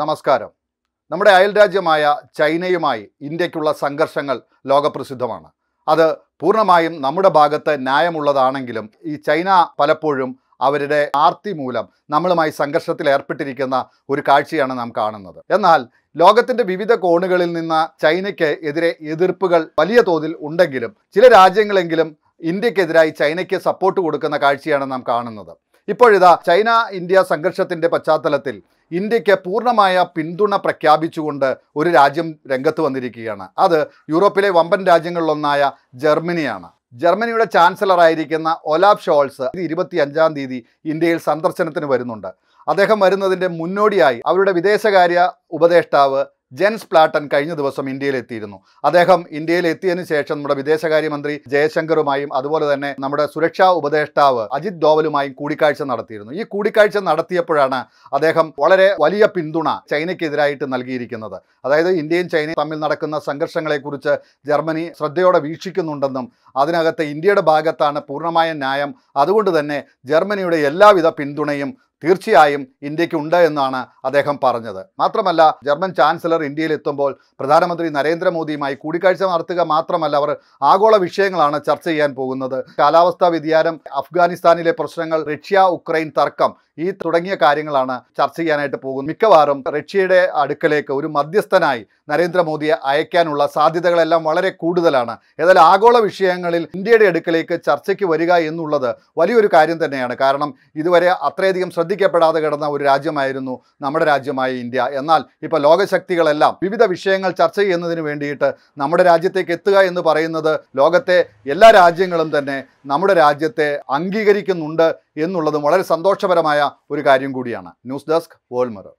നമസ്കാരം നമ്മുടെ അയൽരാജ്യമായ ചൈനയുമായി ഇന്ത്യക്കുള്ള സംഘർഷങ്ങൾ ലോകപ്രസിദ്ധമാണ് അത് പൂർണ്ണമായും നമ്മുടെ ഭാഗത്ത് ന്യായമുള്ളതാണെങ്കിലും ഈ ചൈന പലപ്പോഴും അവരുടെ ആർത്തി മൂലം നമ്മളുമായി സംഘർഷത്തിൽ ഏർപ്പെട്ടിരിക്കുന്ന ഒരു കാഴ്ചയാണ് നാം കാണുന്നത് എന്നാൽ ലോകത്തിൻ്റെ വിവിധ കോണുകളിൽ നിന്ന് ചൈനയ്ക്ക് എതിരെ എതിർപ്പുകൾ വലിയ തോതിൽ ഉണ്ടെങ്കിലും ചില രാജ്യങ്ങളെങ്കിലും ഇന്ത്യക്കെതിരായി ചൈനയ്ക്ക് സപ്പോർട്ട് കൊടുക്കുന്ന കാഴ്ചയാണ് നാം കാണുന്നത് ഇപ്പോഴിതാ ചൈന ഇന്ത്യ സംഘർഷത്തിൻ്റെ പശ്ചാത്തലത്തിൽ ഇന്ത്യയ്ക്ക് പൂർണ്ണമായ പിന്തുണ പ്രഖ്യാപിച്ചുകൊണ്ട് ഒരു രാജ്യം രംഗത്ത് വന്നിരിക്കുകയാണ് അത് യൂറോപ്പിലെ വമ്പൻ രാജ്യങ്ങളിലൊന്നായ ജർമ്മനിയാണ് ജർമ്മനിയുടെ ചാൻസലറായിരിക്കുന്ന ഒലാബ് ഷോൾസ് ഇരുപത്തി അഞ്ചാം തീയതി ഇന്ത്യയിൽ സന്ദർശനത്തിന് വരുന്നുണ്ട് അദ്ദേഹം വരുന്നതിൻ്റെ മുന്നോടിയായി അവരുടെ വിദേശകാര്യ ഉപദേഷ്ടാവ് ജെൻസ് പ്ലാട്ടൻ കഴിഞ്ഞ ദിവസം ഇന്ത്യയിലെത്തിയിരുന്നു അദ്ദേഹം ഇന്ത്യയിലെത്തിയതിനു ശേഷം നമ്മുടെ വിദേശകാര്യമന്ത്രി ജയശങ്കറുമായും അതുപോലെ തന്നെ നമ്മുടെ സുരക്ഷാ ഉപദേഷ്ടാവ് അജിത് ഡോവലുമായും കൂടിക്കാഴ്ച നടത്തിയിരുന്നു ഈ കൂടിക്കാഴ്ച നടത്തിയപ്പോഴാണ് അദ്ദേഹം വളരെ വലിയ പിന്തുണ ചൈനയ്ക്കെതിരായിട്ട് നൽകിയിരിക്കുന്നത് അതായത് ഇന്ത്യയും ചൈനയും തമ്മിൽ നടക്കുന്ന സംഘർഷങ്ങളെക്കുറിച്ച് ജർമ്മനി ശ്രദ്ധയോടെ വീക്ഷിക്കുന്നുണ്ടെന്നും അതിനകത്ത് ഇന്ത്യയുടെ ഭാഗത്താണ് പൂർണ്ണമായ ന്യായം അതുകൊണ്ട് തന്നെ ജർമ്മനിയുടെ എല്ലാവിധ പിന്തുണയും തീർച്ചയായും ഉണ്ട് എന്നാണ് അദ്ദേഹം പറഞ്ഞത് മാത്രമല്ല ജർമ്മൻ ചാൻസലർ ഇന്ത്യയിൽ എത്തുമ്പോൾ പ്രധാനമന്ത്രി നരേന്ദ്രമോദിയുമായി കൂടിക്കാഴ്ച നടത്തുക മാത്രമല്ല അവർ ആഗോള വിഷയങ്ങളാണ് ചർച്ച ചെയ്യാൻ പോകുന്നത് കാലാവസ്ഥാ വ്യതിയാനം അഫ്ഗാനിസ്ഥാനിലെ പ്രശ്നങ്ങൾ റഷ്യ ഉക്രൈൻ തർക്കം ഈ തുടങ്ങിയ കാര്യങ്ങളാണ് ചർച്ച ചെയ്യാനായിട്ട് പോകുന്നത് മിക്കവാറും റഷ്യയുടെ അടുക്കലേക്ക് ഒരു മധ്യസ്ഥനായി നരേന്ദ്രമോദിയെ അയക്കാനുള്ള സാധ്യതകളെല്ലാം വളരെ കൂടുതലാണ് ഏതായാലും ആഗോള വിഷയങ്ങളിൽ ഇന്ത്യയുടെ അടുക്കലേക്ക് ചർച്ചയ്ക്ക് വരിക എന്നുള്ളത് വലിയൊരു കാര്യം തന്നെയാണ് കാരണം ഇതുവരെ അത്രയധികം ശ്രദ്ധിക്കപ്പെടാതെ കിടന്ന ഒരു രാജ്യമായിരുന്നു നമ്മുടെ രാജ്യമായ ഇന്ത്യ എന്നാൽ ഇപ്പോൾ ലോകശക്തികളെല്ലാം വിവിധ വിഷയങ്ങൾ ചർച്ച ചെയ്യുന്നതിന് വേണ്ടിയിട്ട് നമ്മുടെ രാജ്യത്തേക്ക് എത്തുക എന്ന് പറയുന്നത് ലോകത്തെ എല്ലാ രാജ്യങ്ങളും തന്നെ നമ്മുടെ രാജ്യത്തെ അംഗീകരിക്കുന്നുണ്ട് എന്നുള്ളതും വളരെ സന്തോഷപരമായ ഒരു കാര്യം കൂടിയാണ് ന്യൂസ് ഡെസ്ക് വേൾഡ്